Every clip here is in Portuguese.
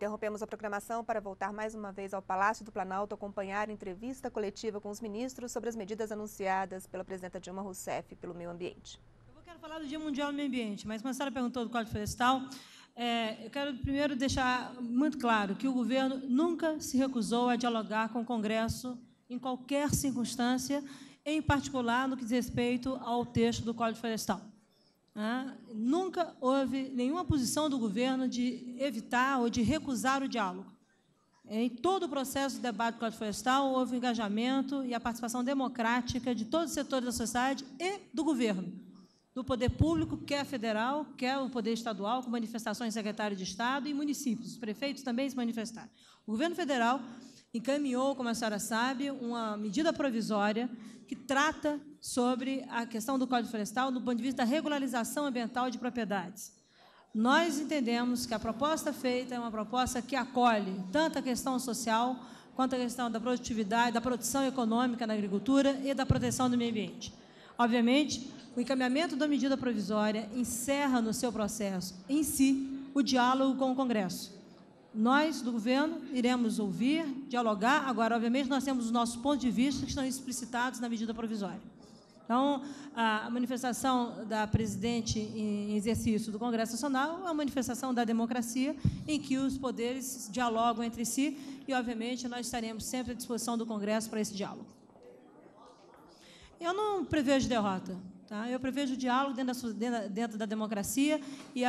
Interrompemos a programação para voltar mais uma vez ao Palácio do Planalto acompanhar entrevista coletiva com os ministros sobre as medidas anunciadas pela presidenta Dilma Rousseff pelo meio ambiente. Eu quero falar do Dia Mundial do Meio Ambiente, mas a senhora perguntou do Código Florestal. É, eu quero primeiro deixar muito claro que o governo nunca se recusou a dialogar com o Congresso em qualquer circunstância, em particular no que diz respeito ao texto do Código Florestal nunca houve nenhuma posição do governo de evitar ou de recusar o diálogo. Em todo o processo do debate do Código Florestal, houve o engajamento e a participação democrática de todos os setores da sociedade e do governo, do poder público, quer federal, quer o poder estadual, com manifestações secretário de Estado e municípios. Os prefeitos também se manifestaram. O governo federal encaminhou, como a senhora sabe, uma medida provisória que trata sobre a questão do Código Florestal do ponto de vista da regularização ambiental de propriedades. Nós entendemos que a proposta feita é uma proposta que acolhe tanto a questão social quanto a questão da produtividade, da produção econômica na agricultura e da proteção do meio ambiente. Obviamente, o encaminhamento da medida provisória encerra no seu processo em si o diálogo com o Congresso. Nós do governo iremos ouvir, dialogar. Agora, obviamente, nós temos os nossos pontos de vista que estão explicitados na medida provisória. Então, a manifestação da presidente em exercício do Congresso Nacional é uma manifestação da democracia em que os poderes dialogam entre si e, obviamente, nós estaremos sempre à disposição do Congresso para esse diálogo. Eu não prevejo derrota. Tá? Eu prevejo o diálogo dentro da, dentro da democracia e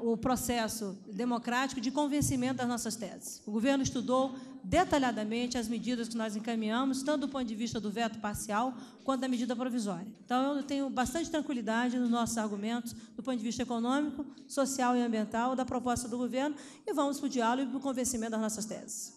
o processo democrático de convencimento das nossas teses. O governo estudou detalhadamente as medidas que nós encaminhamos, tanto do ponto de vista do veto parcial quanto da medida provisória. Então, eu tenho bastante tranquilidade nos nossos argumentos do ponto de vista econômico, social e ambiental da proposta do governo e vamos para o diálogo e para o convencimento das nossas teses.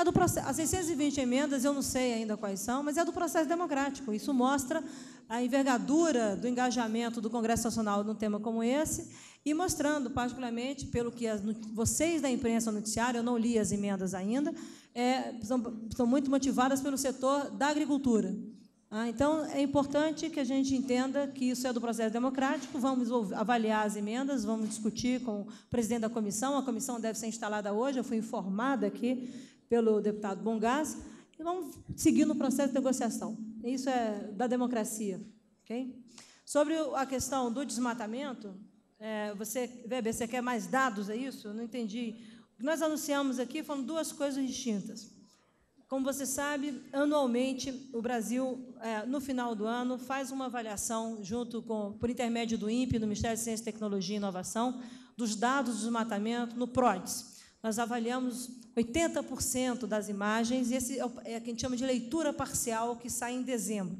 É do processo, as 620 emendas, eu não sei ainda quais são, mas é do processo democrático. Isso mostra a envergadura do engajamento do Congresso Nacional num tema como esse e mostrando, particularmente, pelo que as, vocês da imprensa noticiária, eu não li as emendas ainda, é, são, são muito motivadas pelo setor da agricultura. Ah, então, é importante que a gente entenda que isso é do processo democrático, vamos avaliar as emendas, vamos discutir com o presidente da comissão, a comissão deve ser instalada hoje, eu fui informada aqui pelo deputado Bongás, e vamos seguir no processo de negociação. Isso é da democracia. Okay? Sobre a questão do desmatamento, é, você, Weber, você quer mais dados, é isso? não entendi. O que nós anunciamos aqui foram duas coisas distintas. Como você sabe, anualmente o Brasil, é, no final do ano, faz uma avaliação junto com, por intermédio do INPE, do Ministério de Ciência, Tecnologia e Inovação, dos dados do desmatamento no PRODES. Nós avaliamos 80% das imagens, e esse é, é o que a gente chama de leitura parcial, que sai em dezembro.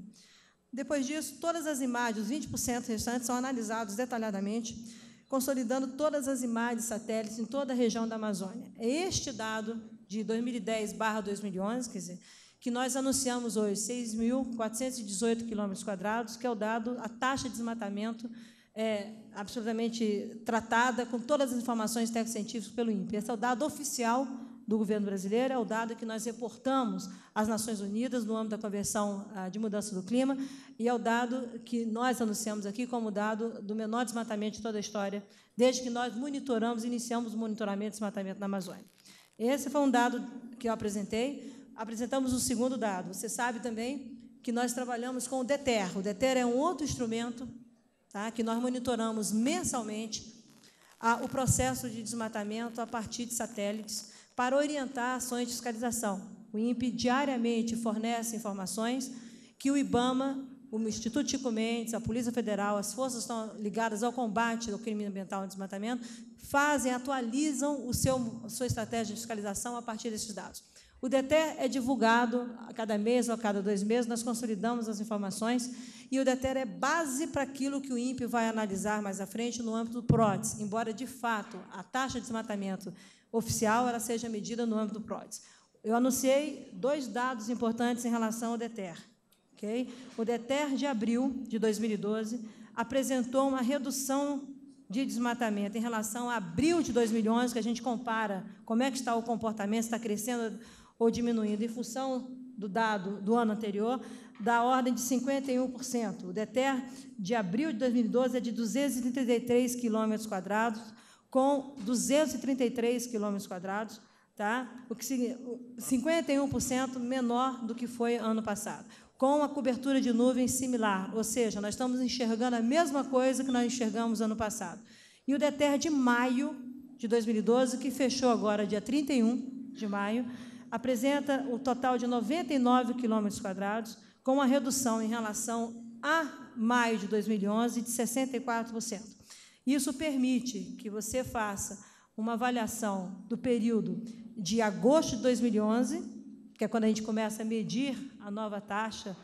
Depois disso, todas as imagens, 20% restantes, são analisados detalhadamente, consolidando todas as imagens satélites em toda a região da Amazônia. É este dado de 2010/2011, quer dizer, que nós anunciamos hoje 6.418 quilômetros quadrados, que é o dado a taxa de desmatamento é absolutamente tratada com todas as informações técnico-científicas pelo INPE. Esse é o dado oficial do governo brasileiro, é o dado que nós reportamos às Nações Unidas no âmbito da Convenção ah, de Mudança do Clima, e é o dado que nós anunciamos aqui como dado do menor desmatamento de toda a história, desde que nós monitoramos, iniciamos o monitoramento de desmatamento na Amazônia. Esse foi um dado que eu apresentei. Apresentamos o um segundo dado. Você sabe também que nós trabalhamos com o DETER. O DETER é um outro instrumento tá? que nós monitoramos mensalmente a, o processo de desmatamento a partir de satélites para orientar ações de fiscalização. O INPE diariamente fornece informações que o IBAMA, o Instituto Chico Mendes, a Polícia Federal, as forças estão ligadas ao combate ao crime ambiental e desmatamento, fazem, atualizam o seu, a sua estratégia de fiscalização a partir desses dados. O DETER é divulgado a cada mês ou a cada dois meses, nós consolidamos as informações e o DETER é base para aquilo que o INPE vai analisar mais à frente no âmbito do PRODES, embora, de fato, a taxa de desmatamento oficial ela seja medida no âmbito do PRODES. Eu anunciei dois dados importantes em relação ao DETER. Okay? O DETER de abril de 2012 apresentou uma redução de desmatamento em relação a abril de 2011, que a gente compara como é que está o comportamento, se está crescendo ou diminuindo em função do dado do ano anterior, da ordem de 51%. O DETER de abril de 2012 é de 233 quilômetros quadrados, com 233 quilômetros quadrados, tá? o que 51% menor do que foi ano passado, com a cobertura de nuvens similar, ou seja, nós estamos enxergando a mesma coisa que nós enxergamos ano passado. E o DETER de maio de 2012, que fechou agora dia 31 de maio, apresenta o total de 99 quilômetros quadrados, com uma redução em relação a maio de 2011 de 64%. Isso permite que você faça uma avaliação do período de agosto de 2011, que é quando a gente começa a medir a nova taxa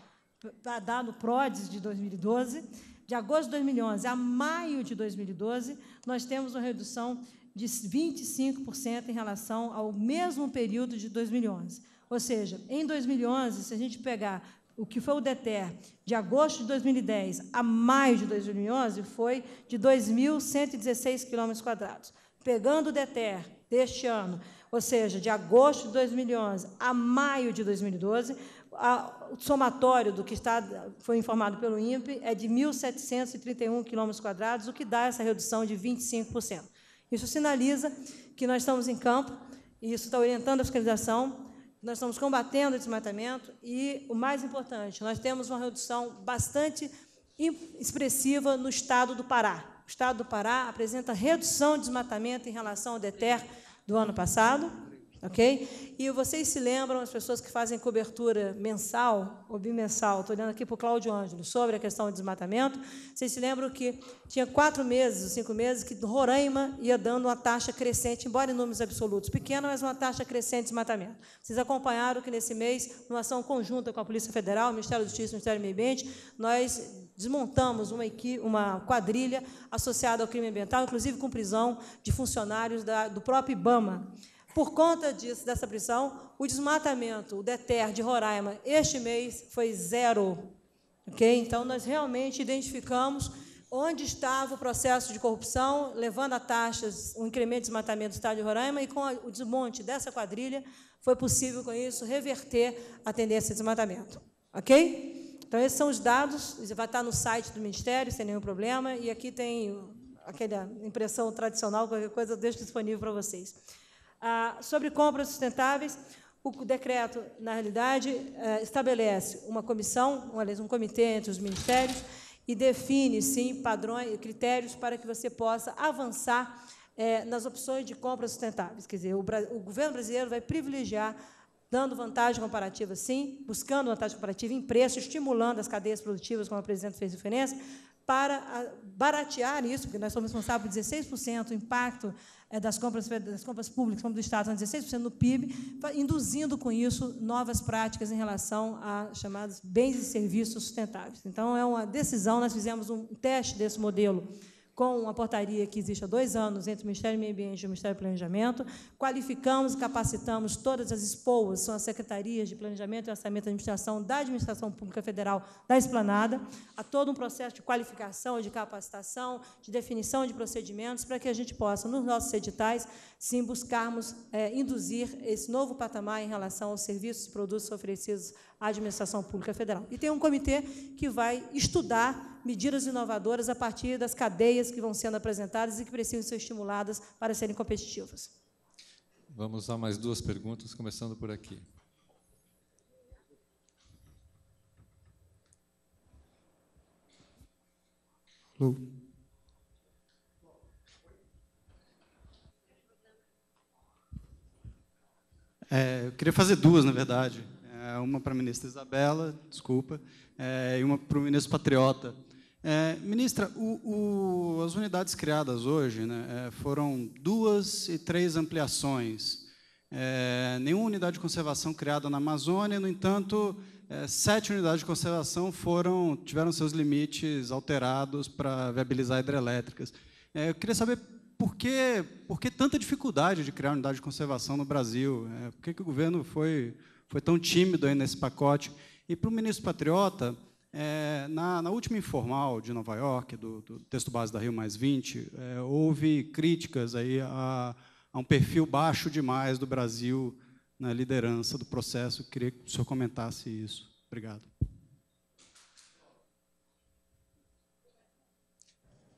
para dar no PRODES de 2012, de agosto de 2011 a maio de 2012, nós temos uma redução de 25% em relação ao mesmo período de 2011. Ou seja, em 2011, se a gente pegar o que foi o DETER de agosto de 2010 a maio de 2011 foi de 2.116 km. Pegando o DETER deste ano, ou seja, de agosto de 2011 a maio de 2012, a, o somatório do que está, foi informado pelo INPE é de 1.731 km, o que dá essa redução de 25%. Isso sinaliza que nós estamos em campo, e isso está orientando a fiscalização, nós estamos combatendo o desmatamento e, o mais importante, nós temos uma redução bastante expressiva no estado do Pará. O estado do Pará apresenta redução de desmatamento em relação ao DETER do ano passado ok? E vocês se lembram, as pessoas que fazem cobertura mensal ou bimensal, estou olhando aqui para o Cláudio Ângelo, sobre a questão do desmatamento, vocês se lembram que tinha quatro meses, cinco meses, que Roraima ia dando uma taxa crescente, embora em números absolutos, pequena, mas uma taxa crescente de desmatamento. Vocês acompanharam que nesse mês, numa ação conjunta com a Polícia Federal, o Ministério da Justiça e o Ministério do Meio Ambiente, nós desmontamos uma, equipe, uma quadrilha associada ao crime ambiental, inclusive com prisão de funcionários da, do próprio IBAMA. Por conta disso, dessa prisão, o desmatamento, o DETER de Roraima, este mês foi zero. Okay? Então, nós realmente identificamos onde estava o processo de corrupção, levando a taxas, o incremento de desmatamento do Estado de Roraima, e com o desmonte dessa quadrilha, foi possível, com isso, reverter a tendência de desmatamento. Ok? Então, esses são os dados, vai estar no site do Ministério, sem nenhum problema, e aqui tem aquela impressão tradicional, qualquer coisa eu deixo disponível para vocês. Ah, sobre compras sustentáveis, o decreto, na realidade, eh, estabelece uma comissão, um comitê entre os ministérios e define, sim, padrões, critérios para que você possa avançar é, nas opções de compras sustentáveis. Quer dizer, o, o governo brasileiro vai privilegiar dando vantagem comparativa, sim, buscando vantagem comparativa em preço, estimulando as cadeias produtivas, como a presidente fez referência, para baratear isso, porque nós somos responsáveis por 16% do impacto eh, das compras, das compras públicas, compras do Estado, 16% no PIB, induzindo com isso novas práticas em relação a chamados bens e serviços sustentáveis. Então, é uma decisão, nós fizemos um teste desse modelo com uma portaria que existe há dois anos entre o Ministério do Meio Ambiente e o Ministério do Planejamento. Qualificamos e capacitamos todas as espoas, são as secretarias de Planejamento e Orçamento da Administração da Administração Pública Federal da Esplanada, a todo um processo de qualificação, de capacitação, de definição de procedimentos, para que a gente possa, nos nossos editais, sim buscarmos é, induzir esse novo patamar em relação aos serviços e produtos oferecidos à administração pública federal. E tem um comitê que vai estudar medidas inovadoras a partir das cadeias que vão sendo apresentadas e que precisam ser estimuladas para serem competitivas. Vamos a mais duas perguntas, começando por aqui. Lu. É, eu queria fazer duas, na verdade. É, uma para a ministra Isabela, desculpa, é, e uma para o ministro Patriota. É, ministra, o, o, as unidades criadas hoje né, é, foram duas e três ampliações. É, nenhuma unidade de conservação criada na Amazônia, no entanto, sete unidades de conservação foram tiveram seus limites alterados para viabilizar hidrelétricas. eu queria saber por que, por que tanta dificuldade de criar unidade de conservação no Brasil? por que, que o governo foi foi tão tímido aí nesse pacote. E para o ministro Patriota, é, na, na, última informal de Nova York, do, do texto base da Rio Mais 20, é, houve críticas aí a, a, um perfil baixo demais do Brasil na liderança do processo. Eu queria que o senhor comentasse isso. Obrigado.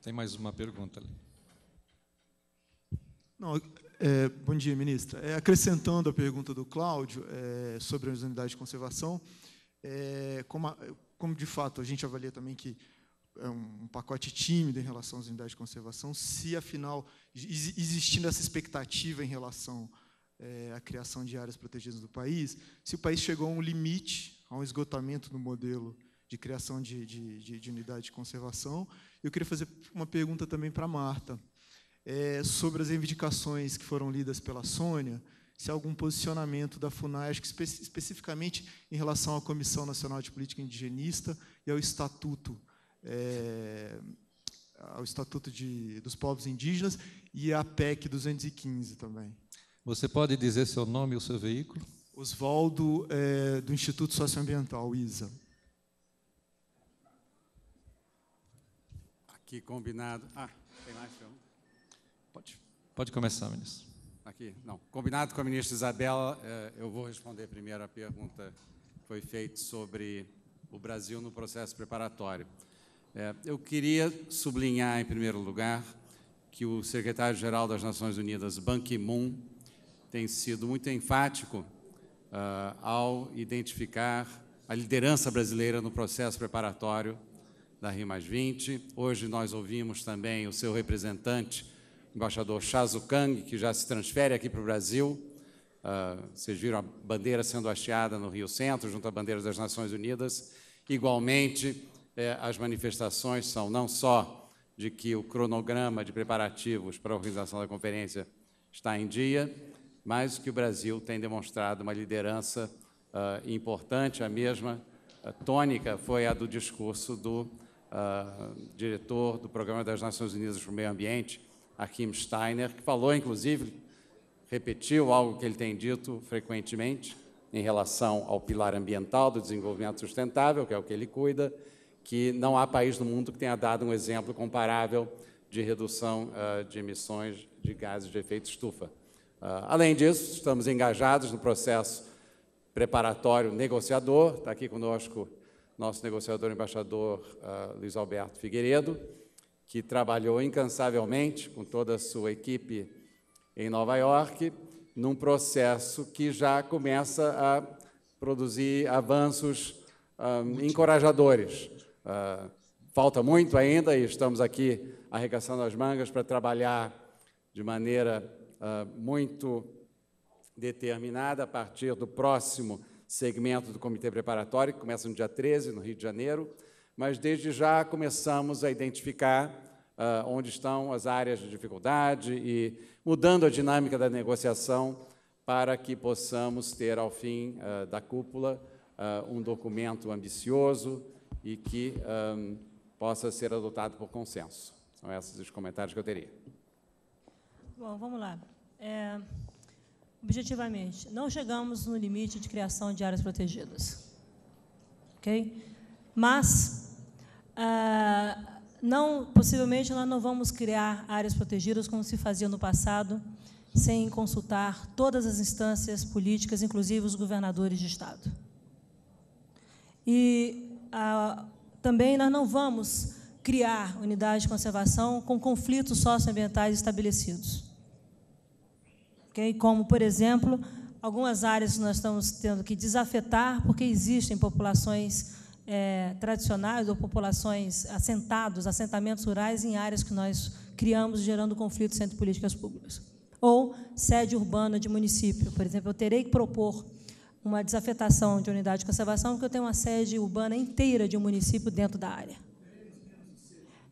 Tem mais uma pergunta ali. Não, é, bom dia, ministra. É, acrescentando a pergunta do Cláudio é, sobre as unidades de conservação, é, como, a, como, de fato a gente avalia também que é um, pacote tímido em relação às unidades de conservação, se afinal existindo essa expectativa em relação é, à criação de áreas protegidas do país, se o país chegou a um limite, a um esgotamento no modelo de criação de, de, de, de unidade de conservação. Eu queria fazer uma pergunta também para a Marta é, sobre as reivindicações que foram lidas pela Sônia, se há algum posicionamento da FUNAI, acho que espe especificamente em relação à Comissão Nacional de Política Indigenista e ao Estatuto, é, ao Estatuto de, dos Povos Indígenas e à PEC 215 também. Você pode dizer seu nome e o seu veículo? Oswaldo, é, do Instituto Socioambiental, ISA. Aqui combinado. Ah, tem mais filme. Pode. Pode começar, ministro. Aqui, não. Combinado com a ministra Isabela, eh, eu vou responder primeiro a pergunta que foi feita sobre o Brasil no processo preparatório. Eh, eu queria sublinhar, em primeiro lugar, que o secretário-geral das Nações Unidas, Ban Ki-moon, tem sido muito enfático eh, ao identificar a liderança brasileira no processo preparatório da 20. Hoje nós ouvimos também o seu representante embaixador Shazu Kang, que já se transfere aqui para o Brasil. Uh, vocês viram a bandeira sendo hasteada no Rio Centro, junto à bandeira das Nações Unidas. Igualmente, eh, as manifestações são não só de que o cronograma de preparativos para a organização da conferência está em dia, mas que o Brasil tem demonstrado uma liderança uh, importante, a mesma a ah, tônica foi a do discurso do uh, diretor do Programa das Nações Unidas para o Meio Ambiente, Kim Steiner, que falou, inclusive, repetiu algo que ele tem dito frequentemente em relação ao pilar ambiental do desenvolvimento sustentável, que é o que ele cuida, que não há país no mundo que tenha dado um exemplo comparável de redução uh, de emissões de gases de efeito estufa. Uh, além disso, estamos engajados no processo preparatório negociador, está aqui conosco nosso negociador embaixador uh, Luiz Alberto Figueiredo, que trabalhou incansavelmente com toda a sua equipe em Nova York, num processo que já começa a produzir avanços ah, encorajadores. Uh, falta muito ainda e estamos aqui arregaçando as mangas para trabalhar de maneira uh, muito determinada a partir do próximo segmento do Comitê Preparatório, que começa no dia 13, no Rio de Janeiro, mas desde já começamos a identificar uh, onde estão as áreas de dificuldade e mudando a dinâmica da negociação para que possamos ter, ao fim uh, da cúpula, uh, um documento ambicioso e que um, possa ser adotado por consenso. São esses os comentários que eu teria. Bom, vamos lá. É, objetivamente, não chegamos no limite de criação de áreas protegidas. Ok? Mas ah, não, possivelmente nós não vamos criar áreas protegidas como se fazia no passado, sem consultar todas as instâncias políticas, inclusive os governadores de Estado. E ah, também nós não vamos criar unidades de conservação com conflitos socioambientais estabelecidos. Okay? Como, por exemplo, algumas áreas nós estamos tendo que desafetar porque existem populações é, tradicionais ou populações assentados, assentamentos rurais em áreas que nós criamos, gerando conflitos entre políticas públicas. Ou sede urbana de município. Por exemplo, eu terei que propor uma desafetação de unidade de conservação porque eu tenho uma sede urbana inteira de um município dentro da área.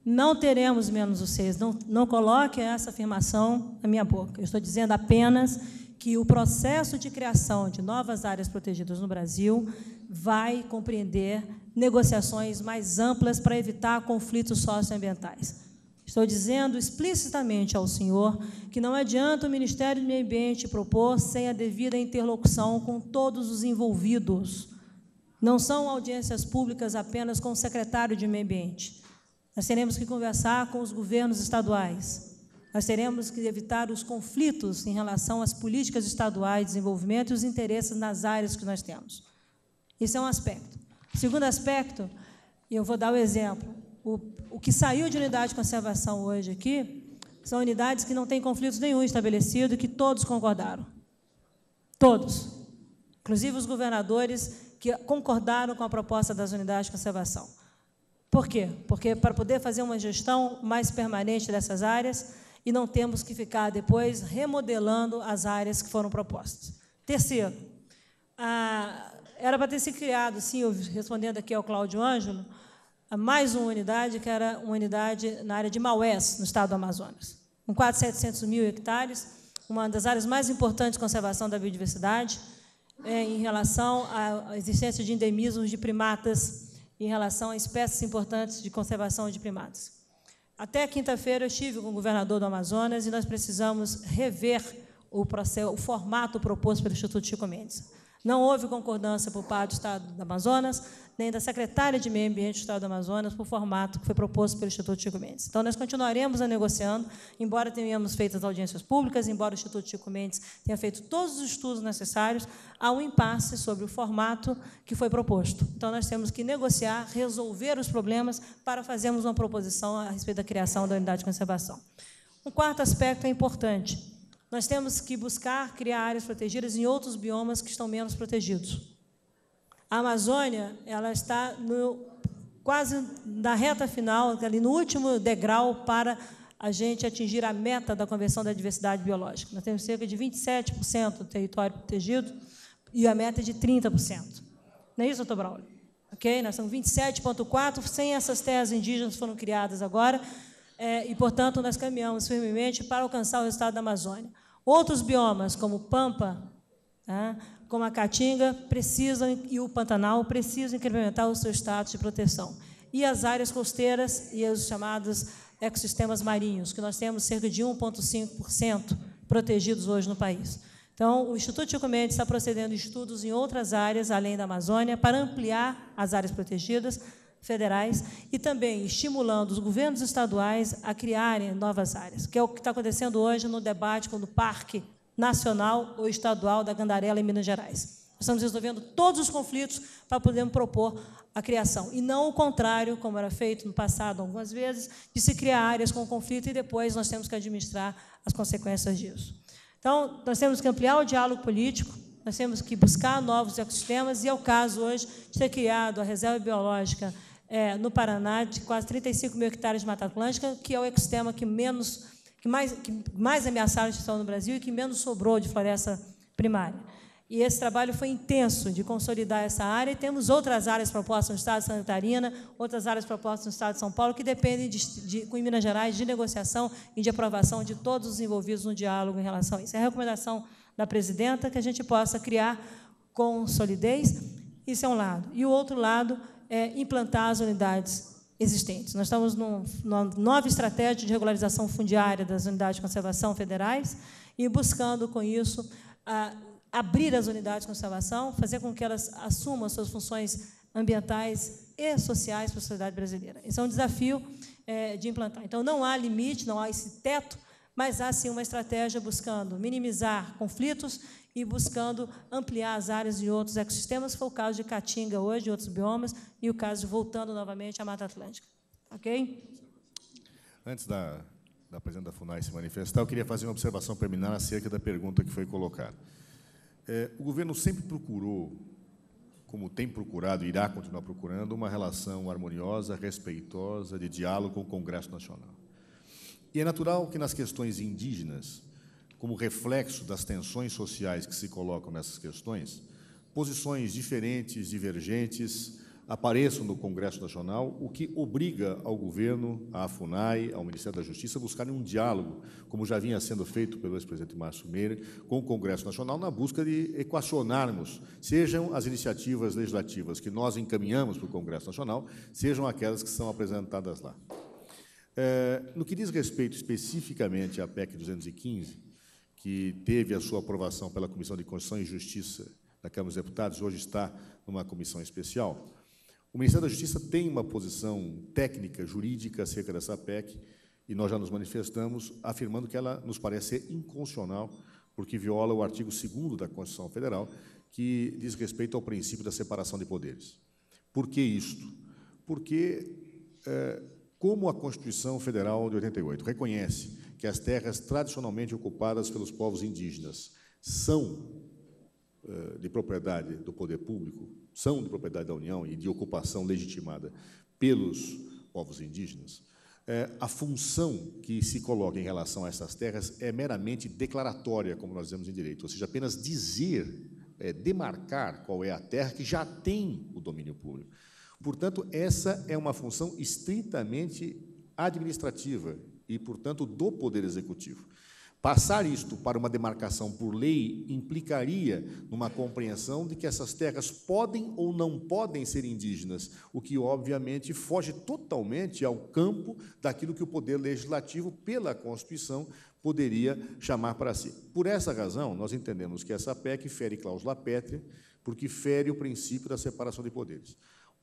Não teremos menos os seis. Não, não coloque essa afirmação na minha boca. Eu estou dizendo apenas que o processo de criação de novas áreas protegidas no Brasil vai compreender negociações mais amplas para evitar conflitos socioambientais. Estou dizendo explicitamente ao senhor que não adianta o Ministério do Meio Ambiente propor sem a devida interlocução com todos os envolvidos. Não são audiências públicas apenas com o secretário de Meio Ambiente. Nós teremos que conversar com os governos estaduais. Nós teremos que evitar os conflitos em relação às políticas estaduais de desenvolvimento e os interesses nas áreas que nós temos. Esse é um aspecto. Segundo aspecto, eu vou dar o um exemplo. O, o que saiu de unidade de conservação hoje aqui são unidades que não têm conflitos nenhum estabelecido e que todos concordaram. Todos. Inclusive os governadores que concordaram com a proposta das unidades de conservação. Por quê? Porque para poder fazer uma gestão mais permanente dessas áreas e não temos que ficar depois remodelando as áreas que foram propostas. Terceiro, a, era para ter se criado, sim, eu, respondendo aqui ao Cláudio Ângelo, mais uma unidade, que era uma unidade na área de Maués, no estado do Amazonas. Com quase 700 mil hectares, uma das áreas mais importantes de conservação da biodiversidade, é, em relação à existência de endemismos de primatas, em relação a espécies importantes de conservação de primatas. Até quinta-feira eu estive com o governador do Amazonas e nós precisamos rever o, processo, o formato proposto pelo Instituto Chico Mendes. Não houve concordância por parte do Estado do Amazonas, nem da secretária de Meio Ambiente do Estado do Amazonas, por formato que foi proposto pelo Instituto Chico Mendes. Então, nós continuaremos a negociando, embora tenhamos feito as audiências públicas, embora o Instituto Chico Mendes tenha feito todos os estudos necessários, há um impasse sobre o formato que foi proposto. Então, nós temos que negociar, resolver os problemas para fazermos uma proposição a respeito da criação da unidade de conservação. Um quarto aspecto é importante, nós temos que buscar criar áreas protegidas em outros biomas que estão menos protegidos. A Amazônia, ela está no, quase na reta final, ali no último degrau para a gente atingir a meta da Convenção da Diversidade Biológica. Nós temos cerca de 27% do território protegido e a meta é de 30%. Não é isso, doutor Braulio? Ok? Nós somos 27,4%, sem essas terras indígenas foram criadas agora, é, e, portanto, nós caminhamos firmemente para alcançar o resultado da Amazônia. Outros biomas, como o Pampa, né, como a Caatinga, precisam, e o Pantanal, precisam incrementar o seu status de proteção. E as áreas costeiras e os chamados ecossistemas marinhos, que nós temos cerca de 1,5% protegidos hoje no país. Então, o Instituto de Mendes está procedendo a estudos em outras áreas, além da Amazônia, para ampliar as áreas protegidas, federais e também estimulando os governos estaduais a criarem novas áreas, que é o que está acontecendo hoje no debate com o Parque Nacional ou Estadual da Gandarela, em Minas Gerais. Estamos resolvendo todos os conflitos para podermos propor a criação, e não o contrário, como era feito no passado algumas vezes, de se criar áreas com conflito e depois nós temos que administrar as consequências disso. Então, nós temos que ampliar o diálogo político, nós temos que buscar novos ecossistemas, e é o caso hoje de ter criado a reserva biológica é, no Paraná, de quase 35 mil hectares de Mata Atlântica, que é o ecossistema que menos que mais, que mais ameaçado a no Brasil e que menos sobrou de floresta primária. E esse trabalho foi intenso de consolidar essa área e temos outras áreas propostas no Estado de Santa Catarina, outras áreas propostas no Estado de São Paulo, que dependem, de, de, com Minas Gerais, de negociação e de aprovação de todos os envolvidos no diálogo em relação a isso. É a recomendação da presidenta que a gente possa criar com solidez. Isso é um lado. E o outro lado é, implantar as unidades existentes. Nós estamos numa nova estratégia de regularização fundiária das unidades de conservação federais e buscando, com isso, a, abrir as unidades de conservação, fazer com que elas assumam suas funções ambientais e sociais para a sociedade brasileira. Isso é um desafio é, de implantar. Então, não há limite, não há esse teto, mas há sim uma estratégia buscando minimizar conflitos e buscando ampliar as áreas de outros ecossistemas. Foi o caso de Caatinga hoje, de outros biomas, e o caso de, voltando novamente à Mata Atlântica. Ok? Antes da, da presidente da FUNAI se manifestar, eu queria fazer uma observação preliminar acerca da pergunta que foi colocada. É, o governo sempre procurou, como tem procurado, e irá continuar procurando, uma relação harmoniosa, respeitosa, de diálogo com o Congresso Nacional. E é natural que nas questões indígenas como reflexo das tensões sociais que se colocam nessas questões, posições diferentes, divergentes, apareçam no Congresso Nacional, o que obriga ao governo, à FUNAI, ao Ministério da Justiça, a buscarem um diálogo, como já vinha sendo feito pelo ex-presidente Márcio Meire, com o Congresso Nacional, na busca de equacionarmos, sejam as iniciativas legislativas que nós encaminhamos para o Congresso Nacional, sejam aquelas que são apresentadas lá. É, no que diz respeito especificamente à PEC 215, que teve a sua aprovação pela Comissão de Constituição e Justiça da Câmara dos Deputados, hoje está numa comissão especial. O Ministério da Justiça tem uma posição técnica, jurídica acerca dessa PEC, e nós já nos manifestamos afirmando que ela nos parece inconstitucional, porque viola o artigo 2 da Constituição Federal, que diz respeito ao princípio da separação de poderes. Por que isto? Porque, é, como a Constituição Federal de 88 reconhece que as terras tradicionalmente ocupadas pelos povos indígenas são eh, de propriedade do poder público, são de propriedade da União e de ocupação legitimada pelos povos indígenas, eh, a função que se coloca em relação a essas terras é meramente declaratória, como nós dizemos em direito, ou seja, apenas dizer, eh, demarcar qual é a terra que já tem o domínio público. Portanto, essa é uma função estritamente administrativa e, portanto, do Poder Executivo. Passar isto para uma demarcação por lei implicaria numa compreensão de que essas terras podem ou não podem ser indígenas, o que obviamente foge totalmente ao campo daquilo que o poder legislativo, pela Constituição, poderia chamar para si. Por essa razão, nós entendemos que essa PEC fere cláusula pétrea, porque fere o princípio da separação de poderes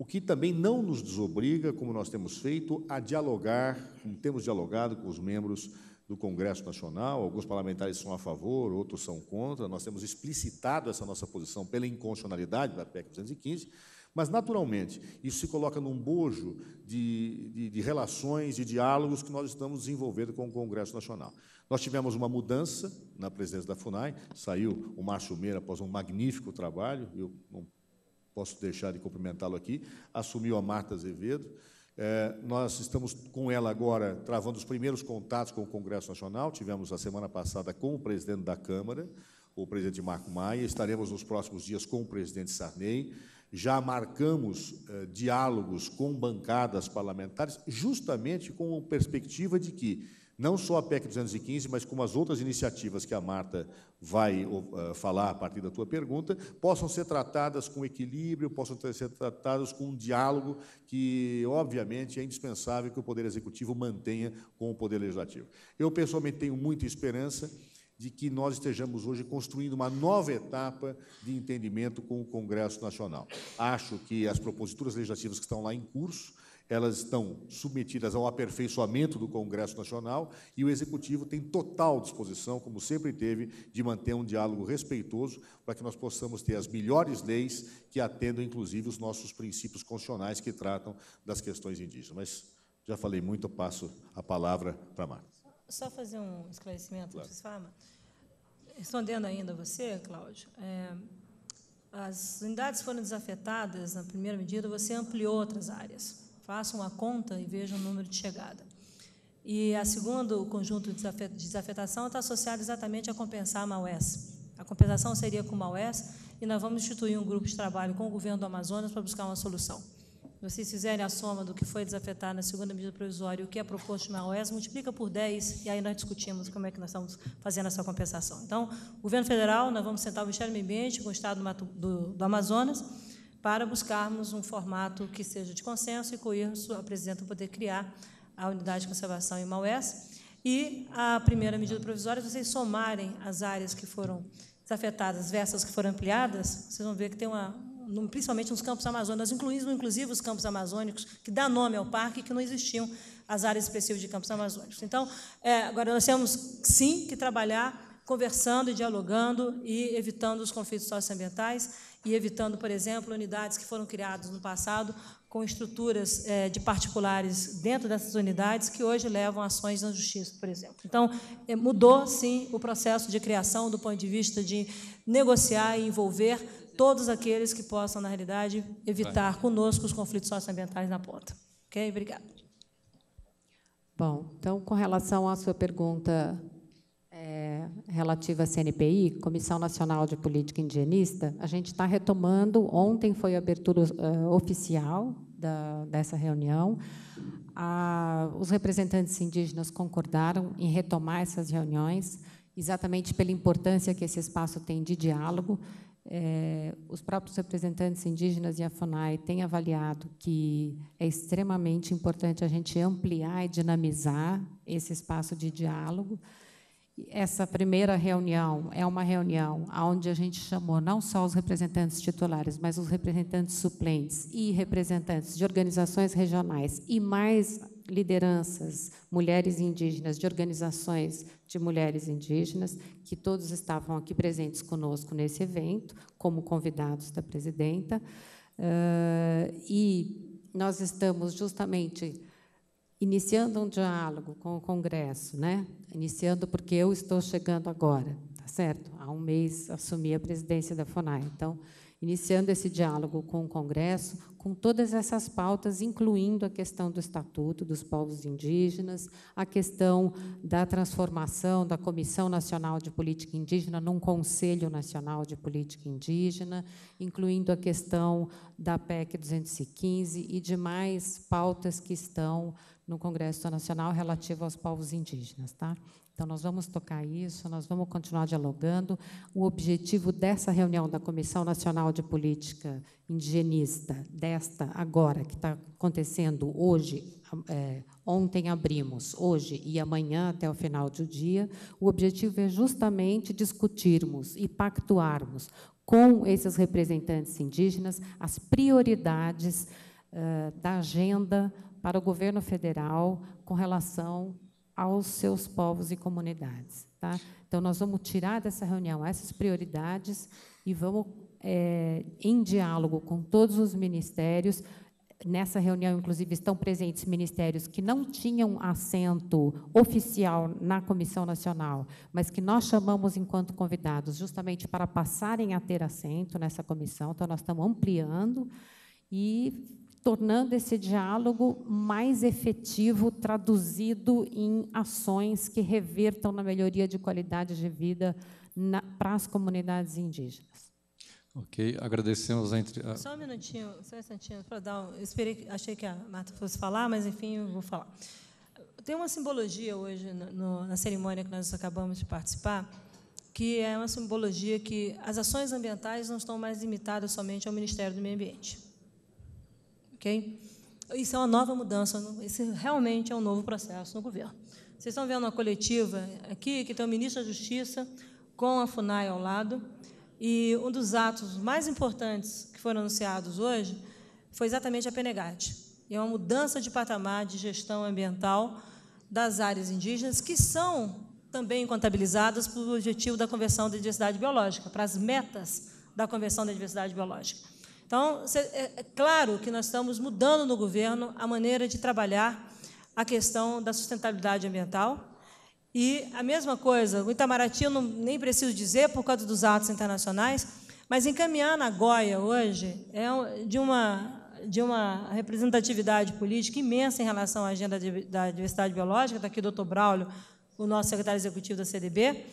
o que também não nos desobriga, como nós temos feito, a dialogar, como temos dialogado com os membros do Congresso Nacional. Alguns parlamentares são a favor, outros são contra. Nós temos explicitado essa nossa posição pela inconstitucionalidade da PEC 215, mas, naturalmente, isso se coloca num bojo de, de, de relações e diálogos que nós estamos desenvolvendo com o Congresso Nacional. Nós tivemos uma mudança na presidência da FUNAI, saiu o Márcio Meira após um magnífico trabalho, eu não posso deixar de cumprimentá-lo aqui, assumiu a Marta Azevedo. É, nós estamos com ela agora travando os primeiros contatos com o Congresso Nacional. Tivemos a semana passada com o presidente da Câmara, o presidente Marco Maia. Estaremos nos próximos dias com o presidente Sarney. Já marcamos é, diálogos com bancadas parlamentares, justamente com a perspectiva de que não só a PEC 215, mas como as outras iniciativas que a Marta vai uh, falar a partir da tua pergunta, possam ser tratadas com equilíbrio, possam ser tratadas com um diálogo que, obviamente, é indispensável que o Poder Executivo mantenha com o Poder Legislativo. Eu, pessoalmente, tenho muita esperança de que nós estejamos hoje construindo uma nova etapa de entendimento com o Congresso Nacional. Acho que as proposituras legislativas que estão lá em curso elas estão submetidas ao aperfeiçoamento do Congresso Nacional e o Executivo tem total disposição, como sempre teve, de manter um diálogo respeitoso para que nós possamos ter as melhores leis que atendam, inclusive, os nossos princípios constitucionais que tratam das questões indígenas. Mas já falei muito, passo a palavra para a Marta. Só fazer um esclarecimento, claro. Fama. Respondendo ainda a você, Cláudio, é, as unidades foram desafetadas na primeira medida, você ampliou outras áreas. Façam a conta e vejam o número de chegada. E a segunda, o conjunto de desafetação, está associado exatamente a compensar a MAUES. A compensação seria com a MAUES e nós vamos instituir um grupo de trabalho com o governo do Amazonas para buscar uma solução. Se vocês fizerem a soma do que foi desafetado na segunda medida provisória e o que é proposto na OES, multiplica por 10 e aí nós discutimos como é que nós estamos fazendo essa compensação. Então, governo federal, nós vamos sentar o Ministério do Meio Ambiente com o Estado do, do, do Amazonas para buscarmos um formato que seja de consenso e, com isso, a presidenta poder criar a unidade de conservação em Maués. E a primeira medida provisória, é vocês somarem as áreas que foram afetadas versus que foram ampliadas, vocês vão ver que tem uma, principalmente nos campos amazônicos, incluímos inclusive os campos amazônicos, que dá nome ao parque, que não existiam as áreas específicas de campos amazônicos. Então, é, agora nós temos, sim, que trabalhar conversando e dialogando e evitando os conflitos socioambientais e evitando, por exemplo, unidades que foram criadas no passado com estruturas é, de particulares dentro dessas unidades que hoje levam ações na justiça, por exemplo. Então, é, mudou, sim, o processo de criação do ponto de vista de negociar e envolver todos aqueles que possam, na realidade, evitar conosco os conflitos socioambientais na ponta. Ok? Obrigada. Bom, então, com relação à sua pergunta relativa à CNPI, Comissão Nacional de Política Indigenista, a gente está retomando. Ontem foi a abertura uh, oficial da, dessa reunião. A, os representantes indígenas concordaram em retomar essas reuniões, exatamente pela importância que esse espaço tem de diálogo. É, os próprios representantes indígenas e a FUNAI têm avaliado que é extremamente importante a gente ampliar e dinamizar esse espaço de diálogo essa primeira reunião é uma reunião onde a gente chamou não só os representantes titulares, mas os representantes suplentes e representantes de organizações regionais e mais lideranças, mulheres indígenas, de organizações de mulheres indígenas, que todos estavam aqui presentes conosco nesse evento, como convidados da presidenta. Eh, e nós estamos justamente iniciando um diálogo com o Congresso, né? Iniciando porque eu estou chegando agora, tá certo? Há um mês assumi a presidência da Funai, então iniciando esse diálogo com o Congresso, com todas essas pautas, incluindo a questão do Estatuto dos Povos Indígenas, a questão da transformação da Comissão Nacional de Política Indígena num Conselho Nacional de Política Indígena, incluindo a questão da PEC 215 e demais pautas que estão no Congresso Nacional relativo aos povos indígenas. Tá? Então, nós vamos tocar isso, nós vamos continuar dialogando. O objetivo dessa reunião da Comissão Nacional de Política Indigenista, desta agora, que está acontecendo hoje, é, ontem abrimos, hoje e amanhã até o final do dia, o objetivo é justamente discutirmos e pactuarmos com esses representantes indígenas as prioridades uh, da agenda para o governo federal com relação aos seus povos e comunidades. Tá? Então, nós vamos tirar dessa reunião essas prioridades e vamos, é, em diálogo com todos os ministérios, Nessa reunião, inclusive, estão presentes ministérios que não tinham assento oficial na Comissão Nacional, mas que nós chamamos enquanto convidados justamente para passarem a ter assento nessa comissão. Então, nós estamos ampliando e tornando esse diálogo mais efetivo, traduzido em ações que revertam na melhoria de qualidade de vida para as comunidades indígenas. Ok, agradecemos a entre... Só um minutinho, só um instantinho, para dar um... Esperei, achei que a Marta fosse falar, mas enfim, eu vou falar. Tem uma simbologia hoje no, na cerimônia que nós acabamos de participar, que é uma simbologia que as ações ambientais não estão mais limitadas somente ao Ministério do Meio Ambiente. Ok? Isso é uma nova mudança, esse realmente é um novo processo no governo. Vocês estão vendo uma coletiva aqui, que tem o ministro da Justiça com a FUNAI ao lado, e um dos atos mais importantes que foram anunciados hoje foi exatamente a Penegat. E é uma mudança de patamar de gestão ambiental das áreas indígenas, que são também contabilizadas para o objetivo da Convenção da Diversidade Biológica, para as metas da Convenção da Diversidade Biológica. Então, é, é claro que nós estamos mudando no governo a maneira de trabalhar a questão da sustentabilidade ambiental. E a mesma coisa, o Itamaraty eu não, nem preciso dizer por causa dos atos internacionais, mas encaminhar Nagoya hoje é de uma, de uma representatividade política imensa em relação à agenda de, da diversidade biológica, está aqui o doutor Braulio, o nosso secretário executivo da CDB,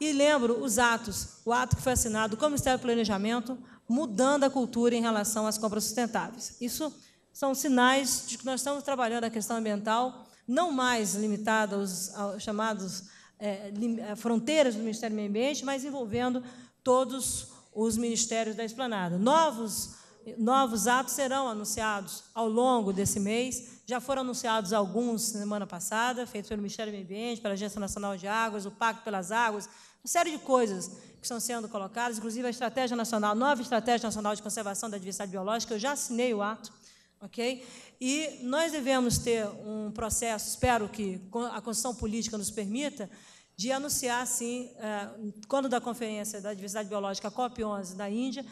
e lembro os atos, o ato que foi assinado com o Ministério do Planejamento, mudando a cultura em relação às compras sustentáveis. Isso são sinais de que nós estamos trabalhando a questão ambiental não mais limitada aos, aos chamados é, fronteiras do Ministério do Meio Ambiente, mas envolvendo todos os ministérios da Esplanada. Novos, novos atos serão anunciados ao longo desse mês. Já foram anunciados alguns semana passada, feitos pelo Ministério do Meio Ambiente, pela Agência Nacional de Águas, o Pacto pelas Águas, uma série de coisas que estão sendo colocadas, inclusive a Estratégia Nacional, nova Estratégia Nacional de Conservação da Diversidade Biológica, eu já assinei o ato, ok? E nós devemos ter um processo, espero que a construção Política nos permita, de anunciar, sim, eh, quando da Conferência da Diversidade Biológica COP11 da Índia,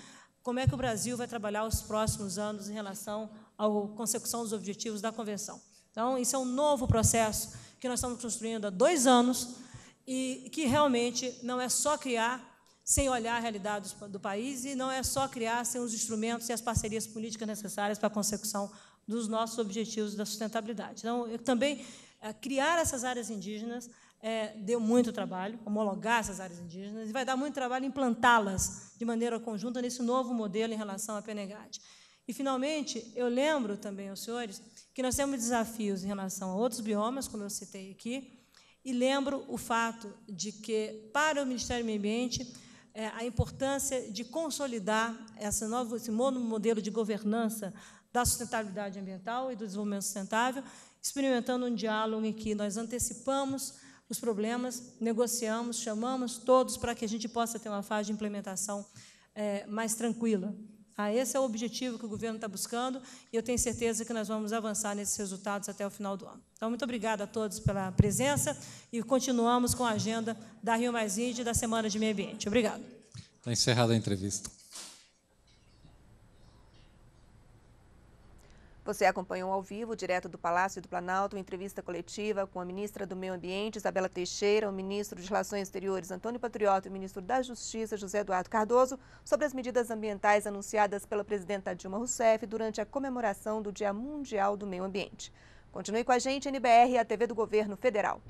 como é que o Brasil vai trabalhar os próximos anos em relação à consecução dos objetivos da Convenção. Então, isso é um novo processo que nós estamos construindo há dois anos, e que realmente não é só criar sem olhar a realidade do país e não é só criar sem os instrumentos e as parcerias políticas necessárias para a consecução dos nossos objetivos da sustentabilidade. Então, eu também eh, criar essas áreas indígenas é, deu muito trabalho, homologar essas áreas indígenas, e vai dar muito trabalho implantá-las de maneira conjunta nesse novo modelo em relação à PNGAD. E, finalmente, eu lembro também aos senhores que nós temos desafios em relação a outros biomas, como eu citei aqui, e lembro o fato de que, para o Ministério do Meio Ambiente, é, a importância de consolidar esse novo modelo de governança da sustentabilidade ambiental e do desenvolvimento sustentável, experimentando um diálogo em que nós antecipamos os problemas, negociamos, chamamos todos para que a gente possa ter uma fase de implementação é, mais tranquila. Ah, esse é o objetivo que o governo está buscando e eu tenho certeza que nós vamos avançar nesses resultados até o final do ano. Então, muito obrigada a todos pela presença e continuamos com a agenda da Rio Mais Índia e da Semana de Meio Ambiente. Obrigado. Está encerrada a entrevista. Você acompanhou ao vivo, direto do Palácio do Planalto, uma entrevista coletiva com a ministra do Meio Ambiente, Isabela Teixeira, o ministro de Relações Exteriores, Antônio Patriota, e o ministro da Justiça, José Eduardo Cardoso, sobre as medidas ambientais anunciadas pela presidenta Dilma Rousseff durante a comemoração do Dia Mundial do Meio Ambiente. Continue com a gente, NBR, a TV do Governo Federal.